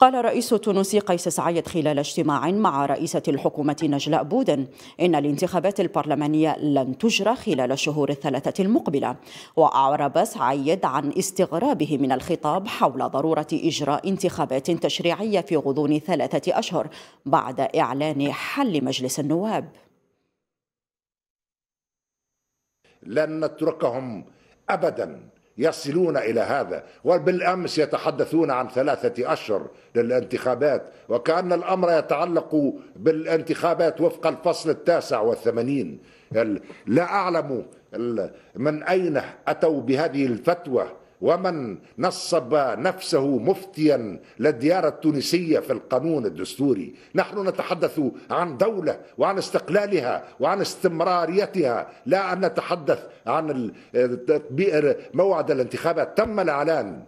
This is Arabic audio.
قال رئيس تونسي قيس سعيد خلال اجتماع مع رئيسة الحكومة نجلاء بودن إن الانتخابات البرلمانية لن تجرى خلال الشهور الثلاثة المقبلة وأعرب سعيد عن استغرابه من الخطاب حول ضرورة إجراء انتخابات تشريعية في غضون ثلاثة أشهر بعد إعلان حل مجلس النواب لن نتركهم أبداً يصلون الى هذا وبالامس يتحدثون عن ثلاثه اشهر للانتخابات وكان الامر يتعلق بالانتخابات وفق الفصل التاسع والثمانين لا اعلم من اين اتوا بهذه الفتوى ومن نصب نفسه مفتيا للديار التونسيه في القانون الدستوري نحن نتحدث عن دوله وعن استقلالها وعن استمراريتها لا ان نتحدث عن موعد الانتخابات تم الاعلان